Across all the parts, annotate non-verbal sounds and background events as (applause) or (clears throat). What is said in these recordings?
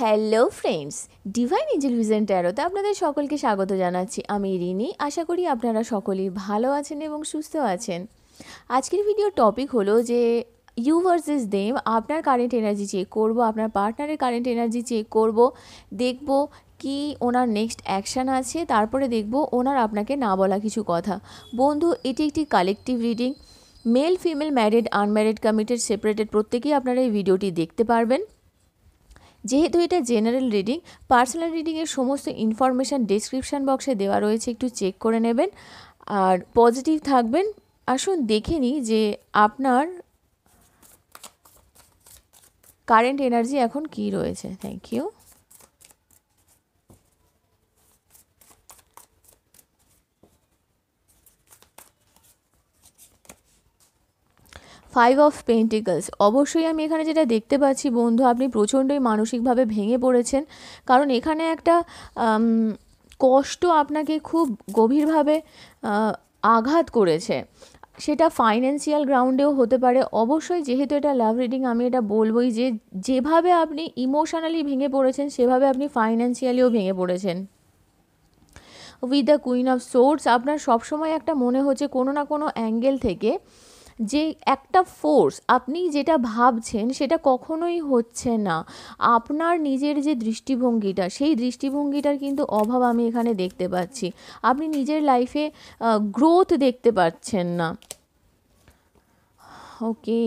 hello friends divine angel vision ট্যারোতে আপনাদের সকলকে স্বাগত জানাচ্ছি আমি রিনি আশা করি আপনারা সকলেই ভালো আছেন এবং সুস্থ আছেন আজকের ভিডিও টপিক হলো যে ইউ ভার্সেস দেম আপনার কারেন্ট এনার্জি চেক করব আপনার পার্টনারের কারেন্ট এনার্জি চেক করব দেখব কি ওনার নেক্সট অ্যাকশান আছে তারপরে দেখব ওনার আপনাকে না বলা কিছু কথা বন্ধু এটি একটি collective reading male female married unmarried committed separated প্রত্যেকেই আপনারা এই ভিডিওটি দেখতে পারবেন যেহেতু এটা জেনারেল রিডিং পার্সোনাল রিডিংয়ের সমস্ত ইনফরমেশান ডিসক্রিপশান বক্সে দেওয়া রয়েছে একটু চেক করে নেবেন আর পজিটিভ থাকবেন আসুন দেখে নিই যে আপনার কারেন্ট এনার্জি এখন কি রয়েছে thank you five of pentacles অবশ্যই আমি এখানে যেটা দেখতে পাচ্ছি বন্ধু আপনি প্রচণ্ডই মানসিকভাবে ভেঙে পড়েছেন কারণ এখানে একটা কষ্ট আপনাকে খুব গভীরভাবে আঘাত করেছে সেটা ফাইন্যান্সিয়াল গ্রাউন্ডেও হতে পারে অবশ্যই যেহেতু এটা লাভ রিডিং আমি এটা বলবই যে যেভাবে আপনি ইমোশনালি ভেঙে পড়েছেন সেভাবে আপনি ফাইন্যান্সিয়ালিও ভেঙে পড়েছেন with the queen of swords আপনার সবসময় একটা মনে হচ্ছে কোনো না কোনো অ্যাঙ্গেল থেকে যে একটা ফোর্স আপনি যেটা ভাবছেন সেটা কখনোই হচ্ছে না আপনার নিজের যে দৃষ্টিভঙ্গিটা সেই দৃষ্টিভঙ্গিটার কিন্তু অভাব আমি এখানে দেখতে পাচ্ছি আপনি নিজের লাইফে গ্রোথ দেখতে পাচ্ছেন না ওকে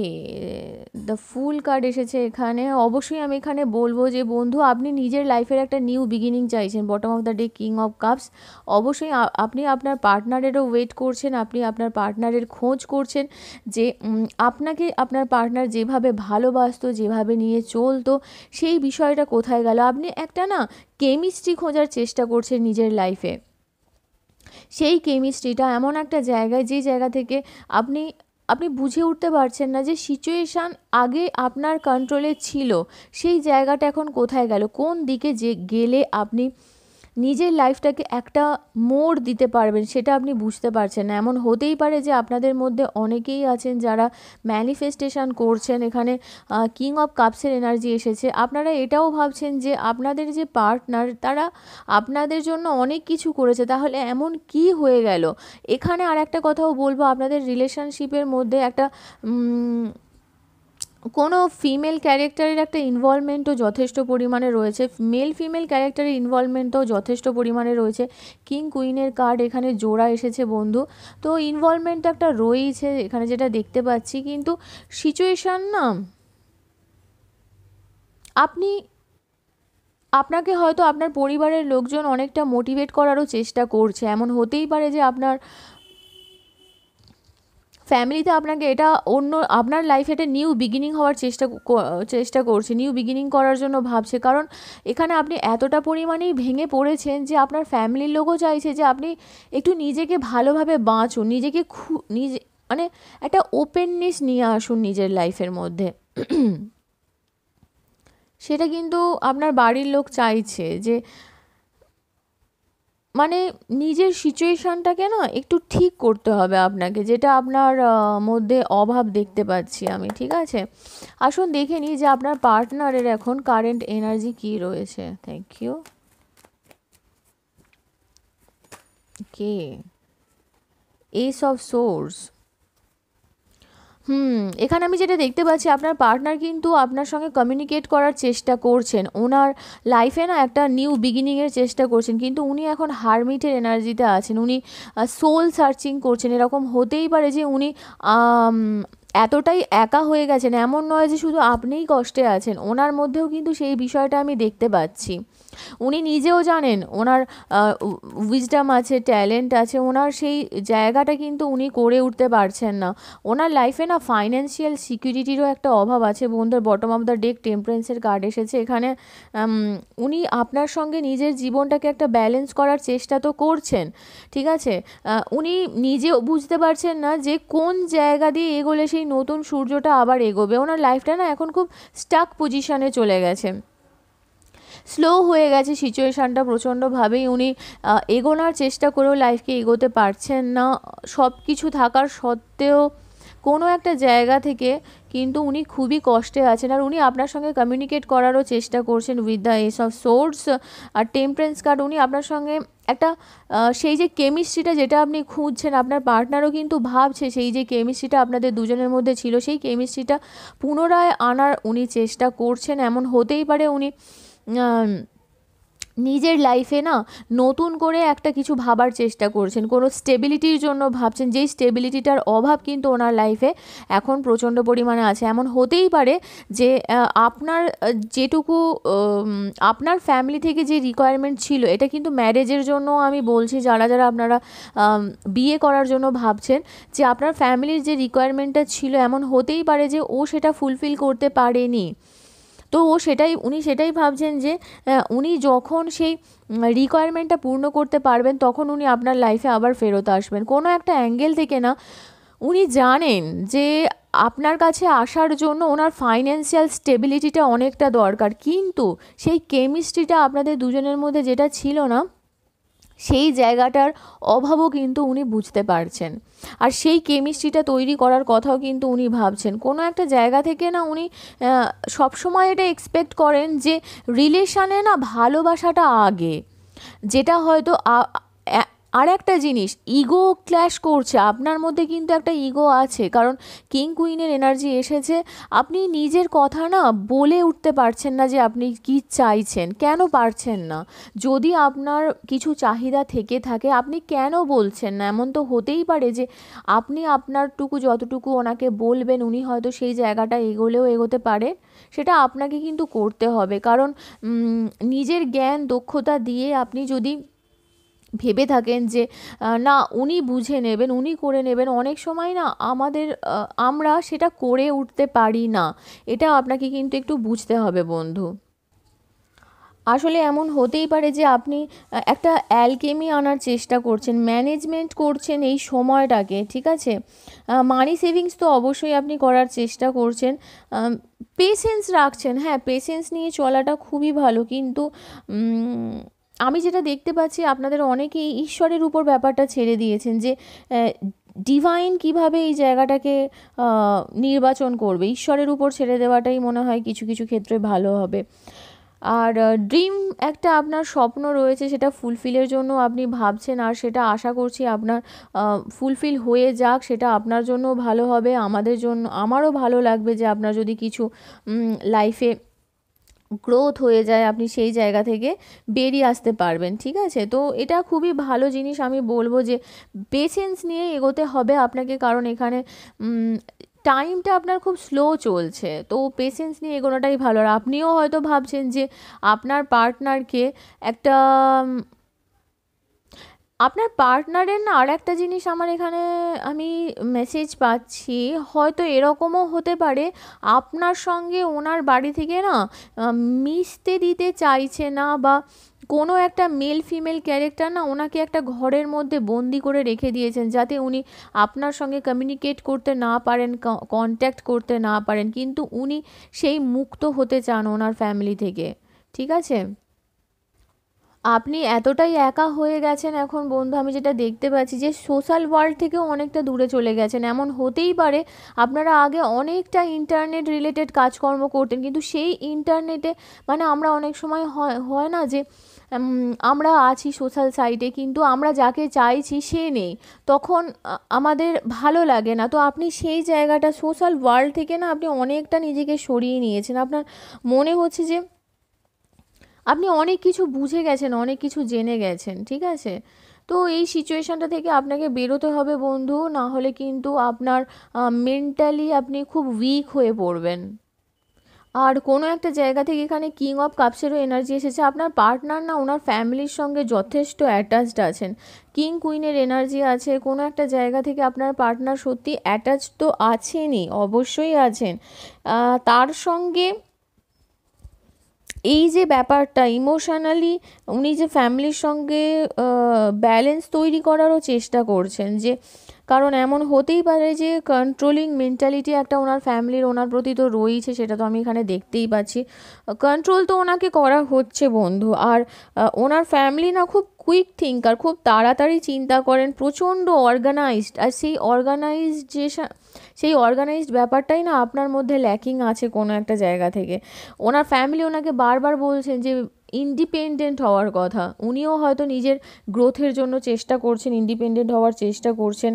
দ্য ফুল কার্ড এসেছে এখানে অবশ্যই আমি এখানে বলবো যে বন্ধু আপনি নিজের লাইফের একটা নিউ বিগিনিং চাইছেন bottom of the deck king of cups অবশ্যই আপনি আপনার পার্টনারেরও ওয়েট করছেন আপনি আপনার পার্টনারের খোঁজ করছেন যে আপনাকে আপনার পার্টনার যেভাবে ভালোবাসত যেভাবে নিয়ে চলতো সেই বিষয়টা কোথায় গেল আপনি একটা না কেমিস্ট্রি খোঁজার চেষ্টা করছেন নিজের লাইফে সেই কেমিস্ট্রিটা এমন একটা জায়গায় যে জায়গা থেকে আপনি আপনি বুঝে উঠতে পারছেন না যে সিচুয়েশান আগে আপনার কন্ট্রোলে ছিল সেই জায়গাটা এখন কোথায় গেল কোন দিকে যে গেলে আপনি নিজের লাইফটাকে একটা মোড় দিতে পারবেন সেটা আপনি বুঝতে পারছেন না এমন হতেই পারে যে আপনাদের মধ্যে অনেকেই আছেন যারা ম্যানিফেস্টেশন করছেন এখানে কিং অফ কাপসের এনার্জি এসেছে আপনারা এটাও ভাবছেন যে আপনাদের যে পার্টনার তারা আপনাদের জন্য অনেক কিছু করেছে তাহলে এমন কি হয়ে গেল এখানে আর একটা কথাও বলবো আপনাদের রিলেশনশিপের মধ্যে একটা কোনো ফিমেল ক্যারেক্টারের একটা ইনভলভমেন্টও যথেষ্ট পরিমাণে রয়েছে মেল ফিমেল ক্যারেক্টারের ইনভলভমেন্টও যথেষ্ট পরিমাণে রয়েছে কিং কুইনের কার্ড এখানে জোড়া এসেছে বন্ধু তো ইনভলভমেন্ট একটা রয়েছে এখানে যেটা দেখতে পাচ্ছি কিন্তু সিচুয়েশান না আপনি আপনাকে হয়তো আপনার পরিবারের লোকজন অনেকটা মোটিভেট করারও চেষ্টা করছে এমন হতেই পারে যে আপনার ফ্যামিলিতে আপনাকে এটা অন্য আপনার লাইফে এটা নিউ বিগিনিং হওয়ার চেষ্টা চেষ্টা করছে নিউ বিগিনিং করার জন্য ভাবছে কারণ এখানে আপনি এতটা পরিমাণেই ভেঙে পড়েছেন যে আপনার ফ্যামিলির লোকও চাইছে যে আপনি একটু নিজেকে ভালোভাবে বাঁচুন নিজেকে খু নিজে মানে একটা ওপেননেস নিয়ে আসুন নিজের লাইফের মধ্যে (clears throat) সেটা কিন্তু আপনার বাড়ির লোক চাইছে যে মানে নিজের সিচুয়েশানটাকে না একটু ঠিক করতে হবে আপনাকে যেটা আপনার মধ্যে অভাব দেখতে পাচ্ছি আমি ঠিক আছে আসুন দেখে নিই যে আপনার পার্টনারের এখন কারেন্ট এনার্জি কি রয়েছে থ্যাংক ইউ কে এস অফ সোর্স হুম এখানে আমি যেটা দেখতে পাচ্ছি আপনার পার্টনার কিন্তু আপনার সঙ্গে কমিউনিকেট করার চেষ্টা করছেন ওনার লাইফে না একটা নিউ বিগিনিংয়ের চেষ্টা করছেন কিন্তু উনি এখন হারমিটের এনার্জিতে আছেন উনি সোল সার্চিং করছেন এরকম হতেই পারে যে উনি এতটাই একা হয়ে গেছেন এমন নয় যে শুধু আপনিই কষ্টে আছেন ওনার মধ্যেও কিন্তু সেই বিষয়টা আমি দেখতে পাচ্ছি উনি নিজেও জানেন ওনার উইজডাম আছে ট্যালেন্ট আছে ওনার সেই জায়গাটা কিন্তু উনি করে উঠতে পারছেন না ওনার লাইফে না ফাইন্যান্সিয়াল সিকিউরিটিরও একটা অভাব আছে বন্ধুর বটম অফ দ্য ডেক টেম্পারেন্সের কার্ড এসেছে এখানে উনি আপনার সঙ্গে নিজের জীবনটাকে একটা ব্যালেন্স করার চেষ্টা তো করছেন ঠিক আছে উনি নিজেও বুঝতে পারছেন না যে কোন জায়গা দিয়ে এগোলে সেই সেই নতুন সূর্যটা আবার এগোবে ওনার লাইফটা না এখন খুব স্টাক পজিশানে চলে গেছে স্লো হয়ে গেছে সিচুয়েশানটা প্রচণ্ডভাবেই উনি এগোনার চেষ্টা করেও লাইফকে এগোতে পারছেন না সব কিছু থাকার সত্ত্বেও কোনো একটা জায়গা থেকে কিন্তু উনি খুবই কষ্টে আছেন আর উনি আপনার সঙ্গে কমিউনিকেট করারও চেষ্টা করছেন with the ace of swords আর টেম্পারেন্স কার্ড উনি আপনার সঙ্গে একটা সেই যে কেমিস্ট্রিটা যেটা আপনি খুঁজছেন আপনার পার্টনারও কিন্তু ভাবছে সেই যে কেমিস্ট্রিটা আপনাদের দুজনের মধ্যে ছিল সেই কেমিস্ট্রিটা পুনরায় আনার উনি চেষ্টা করছেন এমন হতেই পারে উনি নিজের লাইফে না নতুন করে একটা কিছু ভাবার চেষ্টা করছেন কোনো স্টেবিলিটির জন্য ভাবছেন যেই স্টেবিলিটিটার অভাব কিন্তু ওনার লাইফে এখন প্রচণ্ড পরিমাণে আছে এমন হতেই পারে যে আপনার যেটুকু আপনার ফ্যামিলি থেকে যে রিকোয়ারমেন্ট ছিল এটা কিন্তু ম্যারেজের জন্য আমি বলছি যারা যারা আপনারা বিয়ে করার জন্য ভাবছেন যে আপনার ফ্যামিলির যে রিকোয়ারমেন্টটা ছিল এমন হতেই পারে যে ও সেটা ফুলফিল করতে পারেনি তো ও সেটাই উনি সেটাই ভাবছেন যে উনি যখন সেই রিকোয়ারমেন্টটা পূর্ণ করতে পারবেন তখন উনি আপনার লাইফে আবার ফেরত আসবেন কোনো একটা অ্যাঙ্গেল থেকে না উনি জানেন যে আপনার কাছে আসার জন্য ওনার ফাইন্যান্সিয়াল স্টেবিলিটিটা অনেকটা দরকার কিন্তু সেই কেমিস্ট্রিটা আপনাদের দুজনের মধ্যে যেটা ছিল না সেই জায়গাটার অভাবও কিন্তু উনি বুঝতে পারছেন আর সেই কেমিস্ট্রিটা তৈরি করার কথাও কিন্তু উনি ভাবছেন কোনো একটা জায়গা থেকে না উনি সবসময় এটা এক্সপেক্ট করেন যে রিলেশানে না ভালোবাসাটা আগে যেটা হয়তো আর একটা জিনিস ইগো ক্ল্যাশ করছে আপনার মধ্যে কিন্তু একটা ইগো আছে কারণ কিং কুইনের এনার্জি এসেছে আপনি নিজের কথা না বলে উঠতে পারছেন না যে আপনি কি চাইছেন কেন পারছেন না যদি আপনার কিছু চাহিদা থেকে থাকে আপনি কেন বলছেন না এমন তো হতেই পারে যে আপনি আপনারটুকু যতটুকু ওনাকে বলবেন উনি হয়তো সেই জায়গাটা এগোলেও এগোতে পারে সেটা আপনাকে কিন্তু করতে হবে কারণ নিজের জ্ঞান দক্ষতা দিয়ে আপনি যদি ভেবে থাকেন যে না উনি বুঝে নেবেন উনি করে নেবেন অনেক সময় না আমাদের আমরা সেটা করে উঠতে পারি না এটা আপনাকে কিন্তু একটু বুঝতে হবে বন্ধু আসলে এমন হতেই পারে যে আপনি একটা অ্যালকেমি আনার চেষ্টা করছেন ম্যানেজমেন্ট করছেন এই সময়টাকে ঠিক আছে মানি সেভিংস তো অবশ্যই আপনি করার চেষ্টা করছেন পেশেন্স রাখছেন হ্যাঁ পেশেন্স নিয়ে চলাটা খুবই ভালো কিন্তু আমি যেটা দেখতে পাচ্ছি আপনাদের অনেকেই ঈশ্বরের উপর ব্যাপারটা ছেড়ে দিয়েছেন যে ডিভাইন কিভাবে এই জায়গাটাকে নির্বাচন করবে ঈশ্বরের উপর ছেড়ে দেওয়াটাই মনে হয় কিছু কিছু ক্ষেত্রে ভালো হবে আর ড্রিম একটা আপনার স্বপ্ন রয়েছে সেটা ফুলফিলের জন্য আপনি ভাবছেন আর সেটা আশা করছি আপনার ফুলফিল হয়ে যাক সেটা আপনার জন্য ভালো হবে আমাদের জন্য আমারও ভালো লাগবে যে আপনার যদি কিছু লাইফে গ্রোথ হয়ে যায় আপনি সেই জায়গা থেকে বেরিয়ে আসতে পারবেন ঠিক আছে তো এটা খুবই ভালো জিনিস আমি বলবো যে পেশেন্স নিয়ে এগোতে হবে আপনাকে কারণ এখানে টাইমটা আপনার খুব স্লো চলছে তো পেশেন্স নিয়ে এগোনোটাই ভালো আর আপনিও হয়তো ভাবছেন যে আপনার পার্টনারকে একটা আপনার পার্টনারের না আর একটা জিনিস আমার এখানে আমি মেসেজ পাচ্ছি হয়তো এরকমও হতে পারে আপনার সঙ্গে ওনার বাড়ি থেকে না মিশতে দিতে চাইছে না বা কোনো একটা মেল ফিমেল ক্যারেক্টার না ওনাকে একটা ঘরের মধ্যে বন্দি করে রেখে দিয়েছেন যাতে উনি আপনার সঙ্গে কমিউনিকেট করতে না পারেন কন্ট্যাক্ট করতে না পারেন কিন্তু উনি সেই মুক্ত হতে চান ওনার ফ্যামিলি থেকে ঠিক আছে আপনি এতটাই একা হয়ে গেছেন এখন বন্ধু আমি যেটা দেখতে পাচ্ছি যে সোশ্যাল ওয়ার্ল্ড থেকেও অনেকটা দূরে চলে গেছেন এমন হতেই পারে আপনারা আগে অনেকটা ইন্টারনেট রিলেটেড কাজকর্ম করতেন কিন্তু সেই ইন্টারনেটে মানে আমরা অনেক সময় হয় হয় না যে আমরা আছি সোশ্যাল সাইটে কিন্তু আমরা যাকে চাইছি সে নেই তখন আমাদের ভালো লাগে না তো আপনি সেই জায়গাটা সোশ্যাল ওয়ার্ল্ড থেকে না আপনি অনেকটা নিজেকে সরিয়ে নিয়েছেন আপনার মনে হচ্ছে যে আপনি অনেক কিছু বুঝে গেছেন অনেক কিছু জেনে গেছেন ঠিক আছে তো এই সিচুয়েশানটা থেকে আপনাকে বেরোতে হবে বন্ধু না হলে কিন্তু আপনার মেন্টালি আপনি খুব উইক হয়ে পড়বেন আর কোনো একটা জায়গা থেকে এখানে কিং অফ কাপসেরও এনার্জি এসেছে আপনার পার্টনার না ওনার ফ্যামিলির সঙ্গে যথেষ্ট অ্যাটাচড আছেন কিং কুইনের এনার্জি আছে কোনো একটা জায়গা থেকে আপনার পার্টনার সত্যি অ্যাটাচ তো আছেনই অবশ্যই আছেন তার সঙ্গে এই যে ব্যাপারটা ইমোশনালি উনি যে ফ্যামিলির সঙ্গে ব্যালেন্স তৈরি করারও চেষ্টা করছেন যে কারণ এমন হতেই পারে যে কন্ট্রোলিং মেন্টালিটি একটা ওনার ফ্যামিলির ওনার প্রতি তো রয়েছে সেটা তো আমি এখানে দেখতেই পাচ্ছি কন্ট্রোল তো ওনাকে করা হচ্ছে বন্ধু আর ওনার ফ্যামিলি না খুব কুইক থিঙ্কার খুব তাড়াতাড়ি চিন্তা করেন প্রচণ্ড অর্গানাইজড আর সেই অর্গানাইজড যে সেই অর্গানাইজড ব্যাপারটাই না আপনার মধ্যে ল্যাকিং আছে কোনো একটা জায়গা থেকে ওনার ফ্যামিলি ওনাকে বারবার বলছেন যে ইন্ডিপেন্ডেন্ট হওয়ার কথা উনিও হয়তো নিজের গ্রোথের জন্য চেষ্টা করছেন ইন্ডিপেন্ডেন্ট হওয়ার চেষ্টা করছেন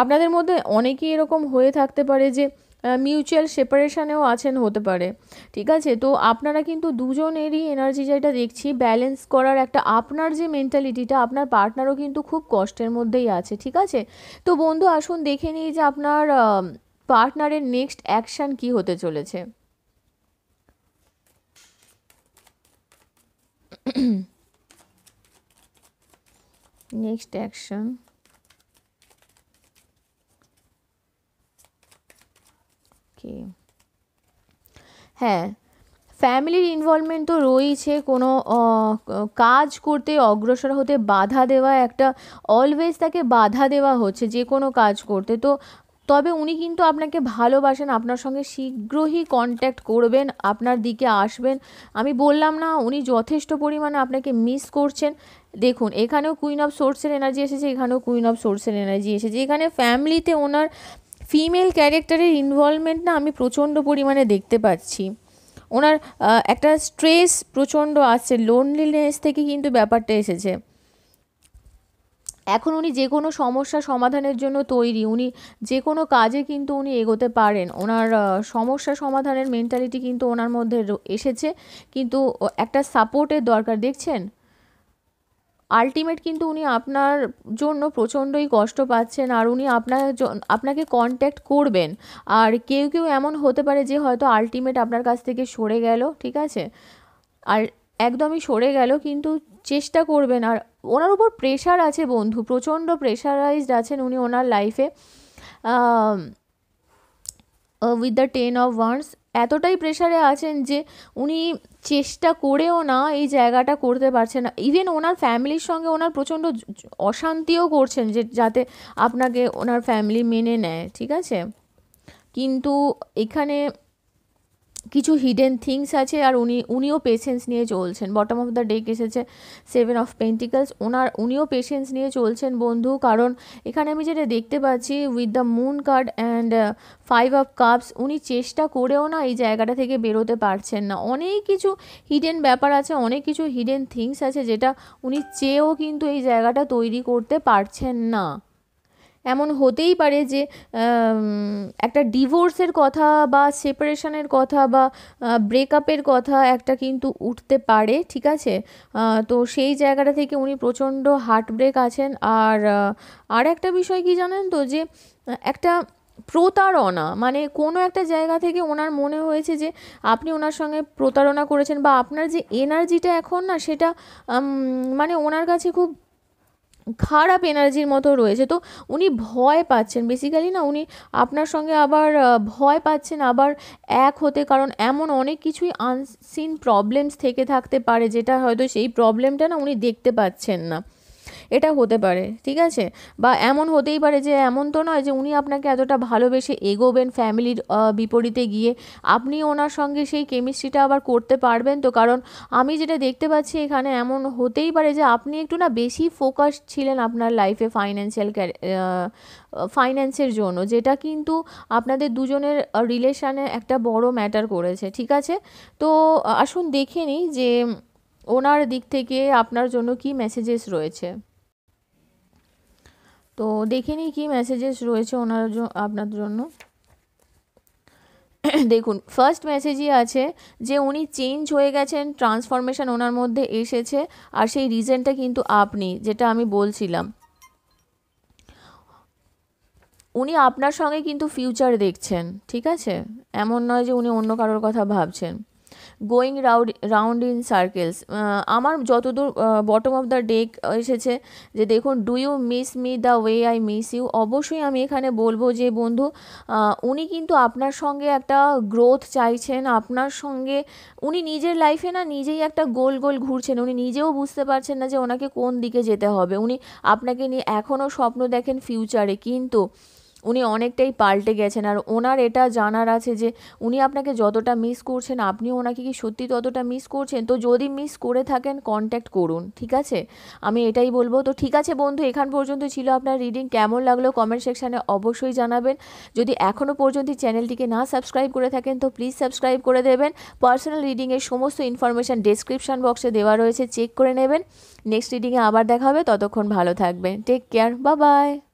আপনাদের মধ্যে অনেকেই এরকম হয়ে থাকতে পারে যে মিউচুয়াল সেপারেশানেও আছেন হতে পারে ঠিক আছে তো আপনারা কিন্তু দুজনেরই এনার্জি যেটা দেখছি ব্যালেন্স করার একটা আপনার যে মেন্টালিটিটা আপনার পার্টনারও কিন্তু খুব কষ্টের মধ্যেই আছে ঠিক আছে তো বন্ধু আসুন দেখে নিই যে আপনার পার্টনারের নেক্সট অ্যাকশান কি হতে চলেছে নেক্সট (clears throat) অ্যাকশন কি হ্যাঁ ফ্যামিলির ইনভলভমেন্ট তো রয়েছে কোনো কাজ করতে অগ্রসর হতে বাধা দেওয়া একটা অলওয়েজ তাকে বাধা দেওয়া হচ্ছে যে কোনো কাজ করতে তো তবে উনি কিন্তু আপনাকে ভালোবাসেন আপনার সঙ্গে শীঘ্রই কন্ট্যাক্ট করবেন আপনার দিকে আসবেন আমি বললাম না উনি যথেষ্ট পরিমাণে আপনাকে মিস করছেন দেখুন এখানেও কুইন অফ সোর্সের এনার্জি এসেছে এখানেও কুইন অফ সোর্সের এনার্জি এসেছে এখানে ফ্যামিলিতে ওনার ফিমেল ক্যারেক্টারের ইনভলভমেন্ট না আমি প্রচণ্ড পরিমাণে দেখতে পাচ্ছি ওনার একটা স্ট্রেস প্রচণ্ড আসছে লোনলিনেস থেকে কিন্তু ব্যাপারটা এসেছে এখন উনি যে কোনো সমস্যা সমাধানের জন্য তৈরি উনি যে কোনো কাজে কিন্তু উনি এগোতে পারেন ওনার সমস্যা সমাধানের মেন্টালিটি কিন্তু ওনার মধ্যে এসেছে কিন্তু একটা সাপোর্টের দরকার দেখছেন আলটিমেট কিন্তু উনি আপনার জন্য প্রচণ্ডই কষ্ট পাচ্ছেন আর উনি আপনার আপনাকে কন্ট্যাক্ট করবেন আর কেউ কেউ এমন হতে পারে যে হয়তো আলটিমেট আপনার কাছ থেকে সরে গেল ঠিক আছে আর একদমই সরে গেল কিন্তু চেষ্টা করবেন আর ওনার উপর প্রেশার আছে বন্ধু প্রচণ্ড প্রেশারাইজড আছেন উনি ওনার লাইফে with the ten of wands এতটাই প্রেশারে আছেন যে উনি চেষ্টা করেও না এই জায়গাটা করতে পারছে না ইভেন ওনার ফ্যামিলির সঙ্গে ওনার প্রচণ্ড অশান্তিও করছেন যে যাতে আপনাকে ওনার ফ্যামিলি মেনে নেয় ঠিক আছে কিন্তু এখানে কিছু হিডেন থিংস আছে আর উনি উনিও পেশেন্স নিয়ে চলছেন বটম অফ দ্য ডেক এসেছে সেভেন অফ পেন্টিকলস ওনার উনিও পেশেন্স নিয়ে চলছেন বন্ধু কারণ এখানে আমি যেটা দেখতে পাচ্ছি with the moon card and five of cups উনি চেষ্টা করেও না এই জায়গাটা থেকে বেরোতে পারছেন না অনেক কিছু হিডেন ব্যাপার আছে অনেক কিছু হিডেন থিংস আছে যেটা উনি চেয়েও কিন্তু এই জায়গাটা তৈরি করতে পারছেন না এমন হতেই পারে যে একটা ডিভোর্সের কথা বা সেপারেশনের কথা বা ব্রেকআপের কথা একটা কিন্তু উঠতে পারে ঠিক আছে তো সেই জায়গাটা থেকে উনি প্রচণ্ড হার্ট ব্রেক আছেন আর আর একটা বিষয় কি জানেন তো যে একটা প্রতারণা মানে কোনো একটা জায়গা থেকে ওনার মনে হয়েছে যে আপনি ওনার সঙ্গে প্রতারণা করেছেন বা আপনার যে এনার্জিটা এখন না সেটা মানে ওনার কাছে খুব খারাপ এনার্জির মতো রয়েছে তো উনি ভয় পাচ্ছেন বেসিক্যালি না উনি আপনার সঙ্গে আবার ভয় পাচ্ছেন আবার এক হতে কারণ এমন অনেক কিছুই আনসিন প্রবলেমস থেকে থাকতে পারে যেটা হয়তো সেই প্রবলেমটা না উনি দেখতে পাচ্ছেন না এটা হতে পারে ঠিক আছে বা এমন হতেই পারে যে এমন তো নয় যে উনি আপনাকে এতটা ভালোবেসে এগোবেন ফ্যামিলির বিপরীতে গিয়ে আপনি ওনার সঙ্গে সেই কেমিস্ট্রিটা আবার করতে পারবেন তো কারণ আমি যেটা দেখতে পাচ্ছি এখানে এমন হতেই পারে যে আপনি একটু না বেশি ফোকাস ছিলেন আপনার লাইফে ফাইন্যান্সিয়াল ফাইন্যান্সের জন্য যেটা কিন্তু আপনাদের দুজনের রিলেশানে একটা বড় ম্যাটার করেছে ঠিক আছে তো আসুন দেখে নিই যে ওনার দিক থেকে আপনার জন্য কি মেসেজেস রয়েছে তো দেখে নিই কী মেসেজেস রয়েছে ওনার আপনার জন্য (clears throat) দেখুন ফার্স্ট মেসেজই আছে যে উনি চেঞ্জ হয়ে গেছেন ট্রান্সফরমেশন ওনার মধ্যে এসেছে আর সেই রিজনটা কিন্তু আপনি যেটা আমি বলছিলাম উনি আপনার সঙ্গে কিন্তু ফিউচার দেখছেন ঠিক আছে এমন নয় যে উনি অন্য কারোর কথা ভাবছেন going round round in circles আমার যতদূর বটম অফ দ্য ডেক এসেছে যে দেখুন do you miss me the way I miss you অবশ্যই আমি এখানে বলবো যে বন্ধু উনি কিন্তু আপনার সঙ্গে একটা গ্রোথ চাইছেন আপনার সঙ্গে উনি নিজের লাইফে না নিজেই একটা গোল গোল ঘুরছেন উনি নিজেও বুঝতে পারছেন না যে ওনাকে কোন দিকে যেতে হবে উনি আপনাকে নিয়ে এখনও স্বপ্ন দেখেন ফিউচারে কিন্তু উনি অনেকটাই পাল্টে গেছেন আর ওনার এটা জানার আছে যে উনি আপনাকে যতটা মিস করছেন আপনি ওনাকে কি সত্যি ততটা মিস করছেন তো যদি মিস করে থাকেন কন্ট্যাক্ট করুন ঠিক আছে আমি এটাই বলবো তো ঠিক আছে বন্ধু এখান পর্যন্ত ছিল আপনার রিডিং কেমন লাগলো কমেন্ট সেকশানে অবশ্যই জানাবেন যদি এখনও পর্যন্ত চ্যানেলটিকে না সাবস্ক্রাইব করে থাকেন তো প্লিজ সাবস্ক্রাইব করে দেবেন পার্সোনাল রিডিংয়ের সমস্ত ইনফরমেশান ডিসক্রিপশান বক্সে দেওয়া রয়েছে চেক করে নেবেন নেক্সট রিডিংয়ে আবার দেখা হবে ততক্ষণ ভালো থাকবেন টেক কেয়ার বা বাই